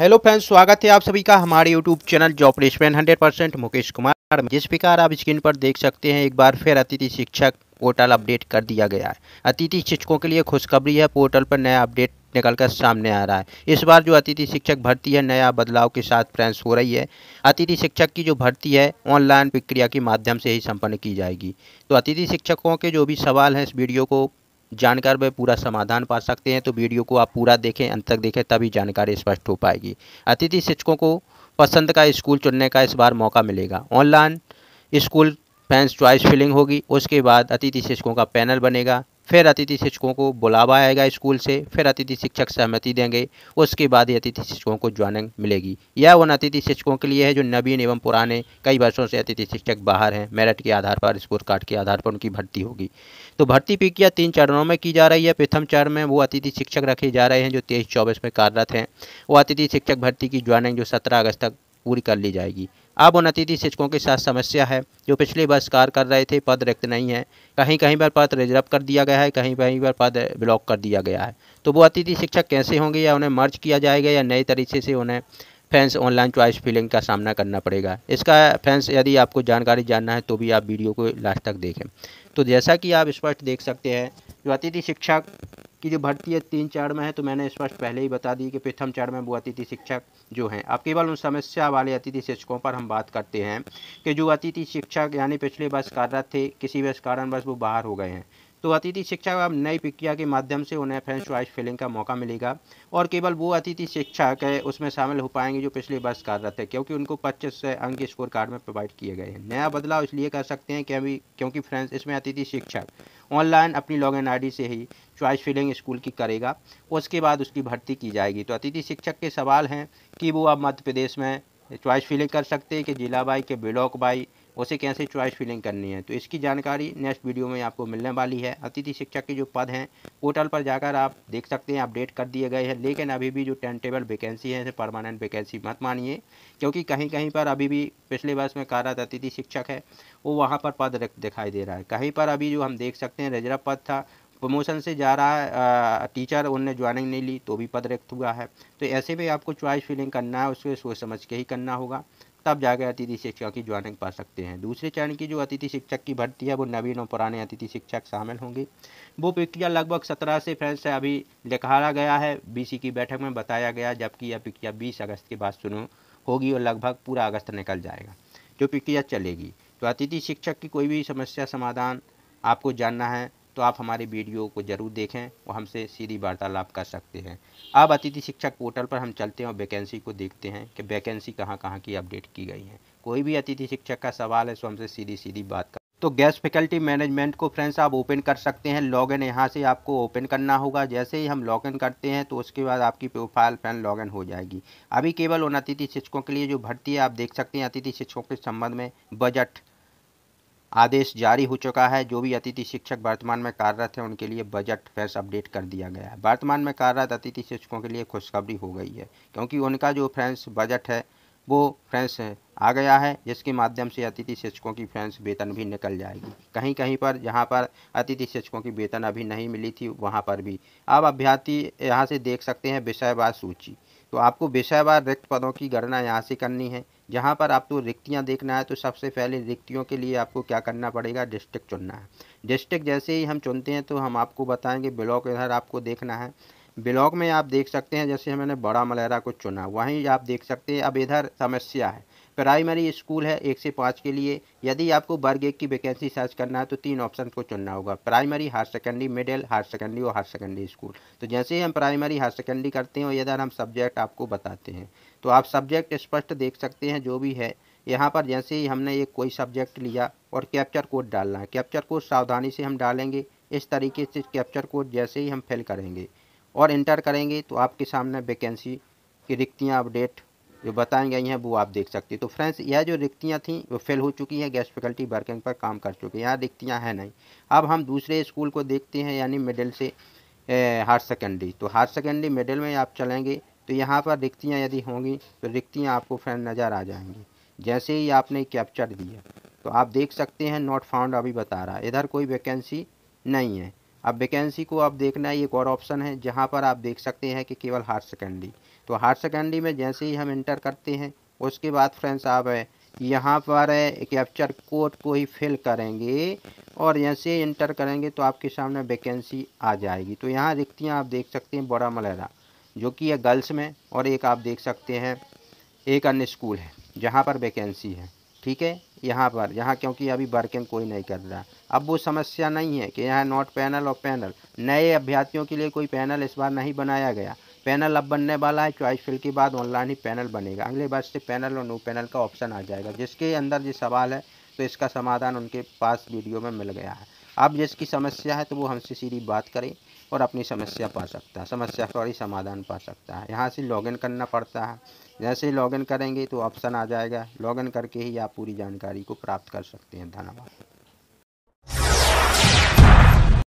hello friends स्वागत है आप सभी का हमारे YouTube channel job placement hundred percent Mukesh Kumar जिस प्रकार आप स्क्रीन पर देख सकते हैं एक बार फिर अतिथि शिक्षक पोर्टल अपडेट कर दिया गया है अतिथि शिक्षकों के लिए खुशखबरी है पोर्टल पर नया अपडेट निकलकर सामने आ रहा है इस बार जो अतिथि शिक्षक भर्ती है नया बदलाव के साथ फ्रेंड्स हो रही है अतिथि शिक्षक की जो भर्ती है ऑनलाइन प्रक्रिया के माध्यम से ही संपन्न की जाएगी तो अतिथि शिक्षकों के जो भी सवाल हैं इस वीडियो को जानकर वह पूरा समाधान पा सकते हैं तो वीडियो को आप पूरा देखें अंत तक देखें तभी जानकारी स्पष्ट हो पाएगी अतिथि शिक्षकों को पसंद का स्कूल चुनने का इस बार मौका मिलेगा ऑनलाइन स्कूल फैंस चॉइस फिलिंग होगी उसके बाद अतिथि शिक्षकों का पैनल बनेगा फिर अतिथि शिक्षकों को बुलावा आएगा स्कूल से फिर अतिथि शिक्षक सहमति देंगे उसके बाद ही अतिथि शिक्षकों को ज्वाइनिंग मिलेगी यह उन अतिथि शिक्षकों के लिए है जो नवीन एवं पुराने कई वर्षों से अतिथि शिक्षक बाहर हैं मेरिट के आधार पर स्कोर कार्ड के आधार पर उनकी भर्ती होगी तो भर्ती प्रक्रिया तीन चरणों में की जा रही है प्रथम चरण में वो अतिथि शिक्षक रखे जा रहे हैं जो तेईस चौबीस में कार्यरत हैं वो अतिथि शिक्षक भर्ती की ज्वाइनिंग जो सत्रह अगस्त तक पूरी कर ली जाएगी अब उन अतिथि शिक्षकों के साथ समस्या है जो पिछले वर्ष कार्य कर रहे थे पद रिक्त नहीं है कहीं कहीं पर पद रिजर्व कर दिया गया है कहीं कहीं पर पद ब्लॉक कर दिया गया है तो वो अतिथि शिक्षक कैसे होंगे या उन्हें मर्ज किया जाएगा या नए तरीके से उन्हें फैंस ऑनलाइन चॉइस फीलिंग का सामना करना पड़ेगा इसका फैंस यदि आपको जानकारी जानना है तो भी आप वीडियो को लास्ट तक देखें तो जैसा कि आप स्पष्ट देख सकते हैं जो अतिथि शिक्षक कि जो भर्ती है तीन चरण में है तो मैंने स्पष्ट पहले ही बता दी कि प्रथम चरण में वो अतिथि शिक्षक जो हैं अब केवल उन समस्या वाले अतिथि शिक्षकों पर हम बात करते हैं कि जो अतिथि शिक्षक यानी पिछले वर्ष कार्यरत थे किसी वर्ष कारणवश वो बाहर हो गए हैं तो अतिथि शिक्षक अब नई प्रक्रिया के माध्यम से उन्हें फ्रेंच वाइज फिलिंग का मौका मिलेगा और केवल वो अतिथि शिक्षक उसमें शामिल हो पाएंगे जो पिछले वर्ष कार्यरत है क्योंकि उनको 25 अंक स्कोर कार्ड में प्रोवाइड किए गए हैं नया बदलाव इसलिए कर सकते हैं कि अभी क्योंकि फ्रेंच इसमें अतिथि शिक्षक ऑनलाइन अपनी लॉग इन से ही चॉइस फिलिंग स्कूल की करेगा उसके बाद उसकी भर्ती की जाएगी तो अतिथि शिक्षक के सवाल हैं कि वो अब मध्य प्रदेश में चॉइस फिलिंग कर सकते हैं कि जिला बाई के ब्लॉक बाई उसे कैसे चॉइस फिलिंग करनी है तो इसकी जानकारी नेक्स्ट वीडियो में आपको मिलने वाली है अतिथि शिक्षक के जो पद हैं पोर्टल पर जाकर आप देख सकते हैं अपडेट कर दिए गए हैं लेकिन अभी भी जो टेन टेबल वैकेंसी है इसे परमानेंट वैकेंसी मत मानिए क्योंकि कहीं कहीं पर अभी भी पिछले वर्ष में कार्यरत अतिथि शिक्षक है वो वहाँ पर पद दिखाई दे रहा है कहीं पर अभी जो हम देख सकते हैं रिजर्व पद था प्रमोशन से जा रहा है टीचर उनने ज्वाइनिंग नहीं ली तो भी पद रिक्त हुआ है तो ऐसे भी आपको चॉइस फिलिंग करना है उसको सोच समझ के ही करना होगा तब जाकर अतिथि शिक्षक की ज्वाइनिंग पा सकते हैं दूसरे चरण की जो अतिथि शिक्षक की भर्ती है वो नवीन और पुराने अतिथि शिक्षक शामिल होंगे वो प्रक्रिया लगभग सत्रह से से अभी लिखाया गया है बी की बैठक में बताया गया जबकि यह प्रक्रिया बीस अगस्त के बाद शुरू होगी और लगभग पूरा अगस्त निकल जाएगा जो प्रक्रिया चलेगी तो अतिथि शिक्षक की कोई भी समस्या समाधान आपको जानना है तो आप हमारे वीडियो को ज़रूर देखें और हमसे सीधी वार्तालाप कर सकते हैं अब अतिथि शिक्षक पोर्टल पर हम चलते हैं और वैकेंसी को देखते हैं कि वैकेंसी कहाँ कहाँ की अपडेट की गई है कोई भी अतिथि शिक्षक का सवाल है तो हमसे सीधी सीधी बात कर तो गैस फैकल्टी मैनेजमेंट को फ्रेंड्स आप ओपन कर सकते हैं लॉग इन यहाँ से आपको ओपन करना होगा जैसे ही हम लॉग इन करते हैं तो उसके बाद आपकी प्रोफाइल लॉग इन हो जाएगी अभी केवल उन अतिथि शिक्षकों के लिए जो भर्ती है आप देख सकते हैं अतिथि शिक्षकों के संबंध में बजट आदेश जारी हो चुका है जो भी अतिथि शिक्षक वर्तमान में कार्यरत है उनके लिए बजट फेस अपडेट कर दिया गया है वर्तमान में कार्यरत अतिथि शिक्षकों के लिए खुशखबरी हो गई है क्योंकि उनका जो फ्रेंस बजट है वो फ्रेंस आ गया है जिसके माध्यम से अतिथि शिक्षकों की फ्रेंस वेतन भी निकल जाएगी कहीं कहीं पर जहाँ पर अतिथि शिक्षकों की वेतन अभी नहीं मिली थी वहाँ पर भी आप अभ्यर्थी यहाँ से देख सकते हैं विषयवार सूची तो आपको विषयवार रिक्त पदों की गणना यहाँ से करनी है जहाँ पर आपको रिक्तियाँ देखना है तो सबसे पहले रिक्तियों के लिए आपको क्या करना पड़ेगा डिस्ट्रिक्ट चुनना है डिस्ट्रिक्ट जैसे ही हम चुनते हैं तो हम आपको बताएंगे ब्लॉक इधर आपको देखना है ब्लॉक में आप देख सकते हैं जैसे मैंने बड़ा मलहरा को चुना वहीं आप देख सकते हैं अब इधर समस्या है प्राइमरी स्कूल है एक से पाँच के लिए यदि आपको वर्ग एक की वैकेंसी सर्च करना है तो तीन ऑप्शन को चुनना होगा primary higher secondary middle higher secondary और हायर सेकेंडरी स्कूल तो जैसे ही हम प्राइमरी हायर सेकेंडरी करते हैं और यदि हम सब्जेक्ट आपको बताते हैं तो आप सब्जेक्ट स्पष्ट देख सकते हैं जो भी है यहाँ पर जैसे ही हमने एक कोई सब्जेक्ट लिया और कैप्चर कोड डालना है कैप्चर कोड सावधानी से हम डालेंगे इस तरीके से कैप्चर कोड जैसे ही हम फिल करेंगे और इंटर करेंगे तो आपके सामने वैकेंसी की रिक्तियाँ अपडेट जो बताए गई हैं वो आप देख सकते हैं तो फ्रेंड्स यह जो रिक्तियाँ थी वो फेल हो चुकी हैं गैस फैकल्टी वर्किंग पर काम कर चुके हैं यहाँ रिक्तियाँ हैं नहीं अब हम दूसरे स्कूल को देखते हैं यानी मिडिल से हायर सेकेंडरी तो हायर सेकेंडरी मिडिल में आप चलेंगे तो यहाँ पर रिक्तियाँ यदि होंगी तो रिक्तियाँ आपको फ्रेंड नज़र आ जाएंगी जैसे ही आपने कैप्चर दिया तो आप देख सकते हैं नॉट फाउंड अभी बता रहा है इधर कोई वैकेंसी नहीं है अब वैकेंसी को आप देखना है एक और ऑप्शन है जहाँ पर आप देख सकते हैं कि केवल हायर सेकेंडरी तो हायर सेकेंडरी में जैसे ही हम इंटर करते हैं उसके बाद फ्रेंड्स आप यहाँ पर कैप्चर कोड को ही फिल करेंगे और जैसे ही इंटर करेंगे तो आपके सामने वैकेंसी आ जाएगी तो यहाँ रिक्तियाँ आप देख सकते हैं बड़ा मलेरा जो कि यह गर्ल्स में और एक आप देख सकते हैं एक अन्य स्कूल है जहाँ पर वैकेंसी है ठीक है यहाँ पर यहाँ क्योंकि अभी वर्किंग कोई नहीं कर रहा अब वो समस्या नहीं है कि यहाँ नॉट पैनल और पैनल नए अभ्यर्थियों के लिए कोई पैनल इस बार नहीं बनाया गया पैनल अब बनने वाला है चॉइस फिल के बाद ऑनलाइन ही पैनल बनेगा अगले बार से पैनल और नो पैनल का ऑप्शन आ जाएगा जिसके अंदर जो सवाल है तो इसका समाधान उनके पास वीडियो में मिल गया है अब जिसकी समस्या है तो वो हमसे सीधी बात करें और अपनी समस्या पा सकता है समस्या का ही समाधान पा सकता है यहाँ से लॉगिन करना पड़ता है जैसे ही लॉगिन करेंगे तो ऑप्शन आ जाएगा लॉगिन करके ही आप पूरी जानकारी को प्राप्त कर सकते हैं धन्यवाद